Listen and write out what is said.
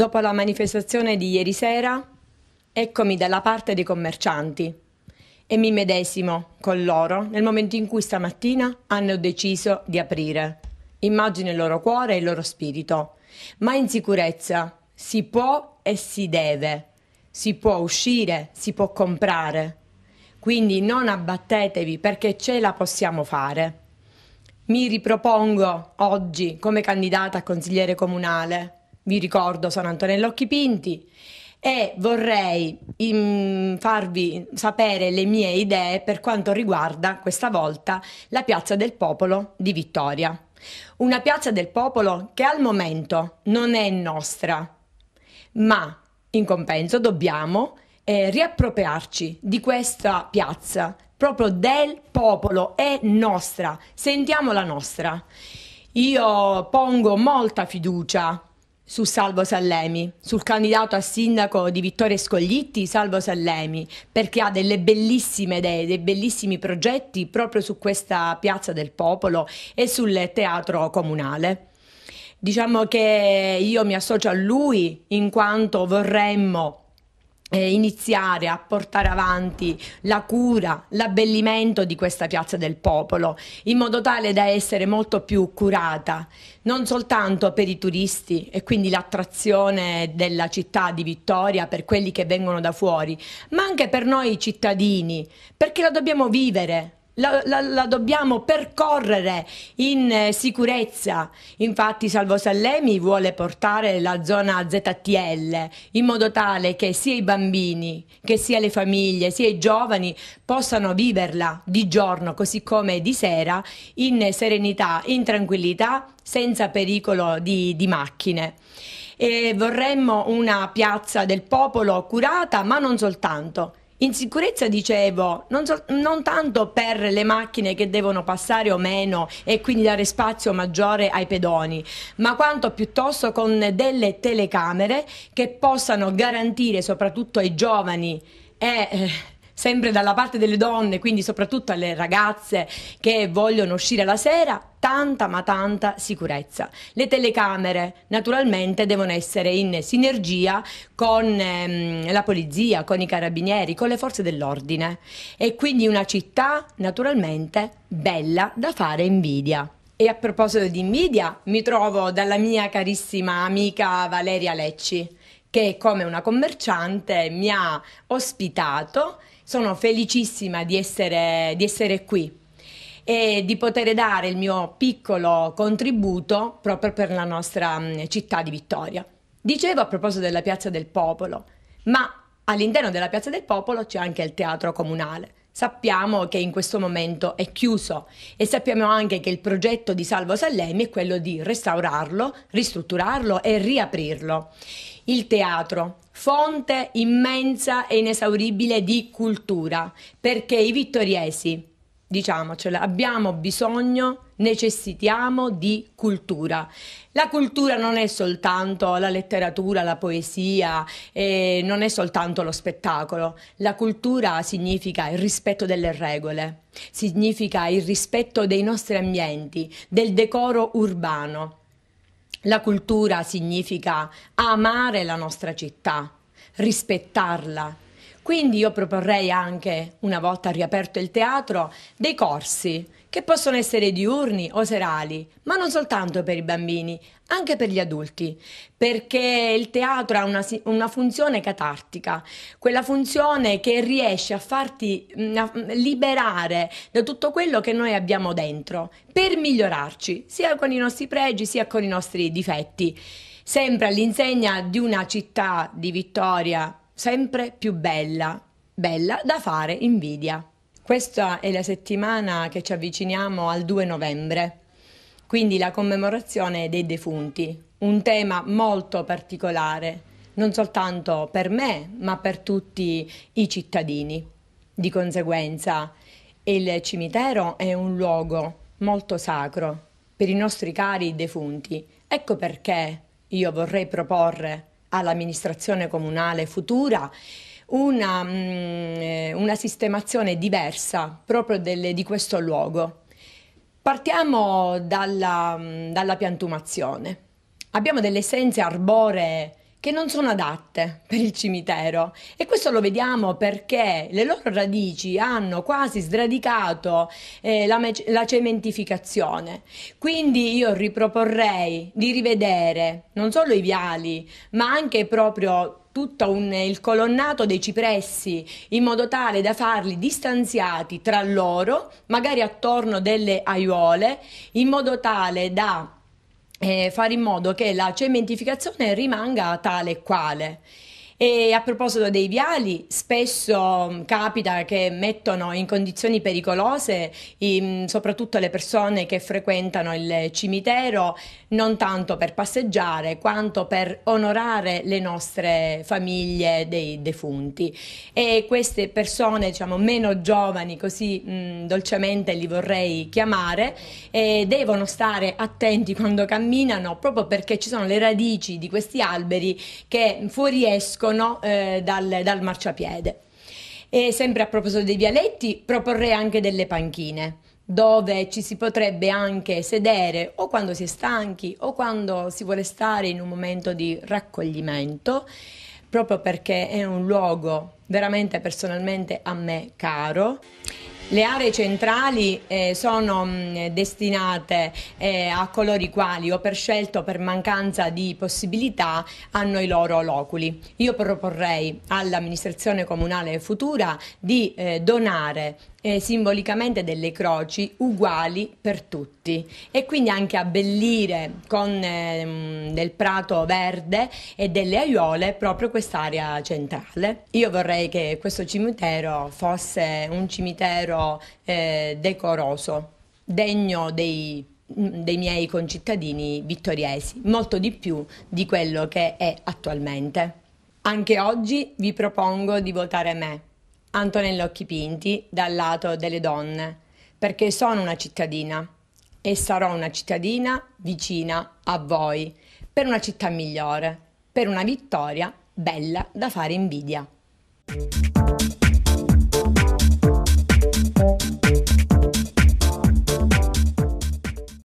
Dopo la manifestazione di ieri sera, eccomi dalla parte dei commercianti e mi medesimo con loro nel momento in cui stamattina hanno deciso di aprire. Immagino il loro cuore e il loro spirito, ma in sicurezza si può e si deve, si può uscire, si può comprare. Quindi non abbattetevi perché ce la possiamo fare. Mi ripropongo oggi come candidata a consigliere comunale vi ricordo sono Antonella Occhipinti e vorrei um, farvi sapere le mie idee per quanto riguarda questa volta la Piazza del Popolo di Vittoria. Una Piazza del Popolo che al momento non è nostra, ma in compenso dobbiamo eh, riappropriarci di questa piazza, proprio del popolo, è nostra, sentiamola nostra. Io pongo molta fiducia su Salvo Sallemi, sul candidato a sindaco di Vittorio Scoglitti, Salvo Sallemi, perché ha delle bellissime idee, dei bellissimi progetti proprio su questa piazza del popolo e sul teatro comunale. Diciamo che io mi associo a lui in quanto vorremmo eh, iniziare a portare avanti la cura, l'abbellimento di questa piazza del popolo, in modo tale da essere molto più curata, non soltanto per i turisti e quindi l'attrazione della città di Vittoria per quelli che vengono da fuori, ma anche per noi cittadini, perché la dobbiamo vivere, la, la, la dobbiamo percorrere in eh, sicurezza. Infatti Salvo Sallemi vuole portare la zona ZTL in modo tale che sia i bambini, che sia le famiglie, sia i giovani possano viverla di giorno così come di sera in serenità, in tranquillità, senza pericolo di, di macchine. E vorremmo una piazza del popolo curata, ma non soltanto. In sicurezza dicevo, non, so, non, tanto per le macchine che devono passare o meno e quindi dare spazio maggiore ai pedoni, ma quanto piuttosto con delle telecamere che possano garantire soprattutto ai giovani e... Eh, sempre dalla parte delle donne, quindi soprattutto alle ragazze che vogliono uscire la sera, tanta ma tanta sicurezza. Le telecamere naturalmente devono essere in sinergia con ehm, la polizia, con i carabinieri, con le forze dell'ordine e quindi una città naturalmente bella da fare invidia. E a proposito di invidia, mi trovo dalla mia carissima amica Valeria Lecci che come una commerciante mi ha ospitato sono felicissima di essere, di essere qui e di poter dare il mio piccolo contributo proprio per la nostra mm, città di Vittoria. Dicevo a proposito della Piazza del Popolo, ma all'interno della Piazza del Popolo c'è anche il Teatro Comunale. Sappiamo che in questo momento è chiuso e sappiamo anche che il progetto di Salvo Sallemi è quello di restaurarlo, ristrutturarlo e riaprirlo. Il teatro, fonte immensa e inesauribile di cultura, perché i vittoriesi, diciamocelo, abbiamo bisogno necessitiamo di cultura. La cultura non è soltanto la letteratura, la poesia, eh, non è soltanto lo spettacolo. La cultura significa il rispetto delle regole, significa il rispetto dei nostri ambienti, del decoro urbano. La cultura significa amare la nostra città, rispettarla. Quindi io proporrei anche, una volta riaperto il teatro, dei corsi che possono essere diurni o serali, ma non soltanto per i bambini, anche per gli adulti, perché il teatro ha una, una funzione catartica, quella funzione che riesce a farti mm, a mm, liberare da tutto quello che noi abbiamo dentro, per migliorarci, sia con i nostri pregi sia con i nostri difetti, sempre all'insegna di una città di vittoria sempre più bella, bella da fare invidia. Questa è la settimana che ci avviciniamo al 2 novembre, quindi la commemorazione dei defunti, un tema molto particolare, non soltanto per me, ma per tutti i cittadini. Di conseguenza, il cimitero è un luogo molto sacro per i nostri cari defunti. Ecco perché io vorrei proporre all'amministrazione comunale futura una, mh, mm, eh, una sistemazione diversa proprio delle, di questo luogo. Partiamo dalla, mh, mm, dalla piantumazione. Abbiamo delle essenze arboree che non sono adatte per il cimitero e questo lo vediamo perché le loro radici hanno quasi sradicato eh, la, la, cementificazione. Quindi io riproporrei di rivedere non solo i viali, ma anche proprio tutto un, il colonnato dei cipressi in modo tale da farli distanziati tra loro, magari attorno delle aiuole, in modo tale da eh, fare in modo che la cementificazione rimanga tale e quale. E a proposito dei viali, spesso mm, capita che mettono in condizioni pericolose in, mm, soprattutto le persone che frequentano il cimitero, non tanto per passeggiare quanto per onorare le nostre famiglie dei defunti. E queste persone, diciamo, meno giovani, così mh, mm, dolcemente li vorrei chiamare, eh, devono stare attenti quando camminano proprio perché ci sono le radici di questi alberi che fuoriescono o eh, dal, dal marciapiede. E sempre a proposito dei vialetti, proporrei anche delle panchine dove ci si potrebbe anche sedere o quando si è stanchi o quando si vuole stare in un momento di raccoglimento, proprio perché è un luogo veramente personalmente a me caro. Le aree centrali eh, sono mh, mm, destinate eh, a coloro i quali o per scelta o per mancanza di possibilità hanno i loro loculi. Io proporrei all'amministrazione comunale futura di eh, donare eh, simbolicamente delle croci uguali per tutti e quindi anche abbellire con eh, mm, del prato verde e delle aiuole proprio quest'area centrale. Io vorrei che questo cimitero fosse un cimitero eh, decoroso, degno dei, mm, dei miei concittadini vittoriesi, molto di più di quello che è attualmente. Anche oggi vi propongo di votare me, Antonella Occhipinti, dal lato delle donne, perché sono una cittadina e sarò una cittadina vicina a voi, per una città migliore, per una vittoria bella da fare invidia.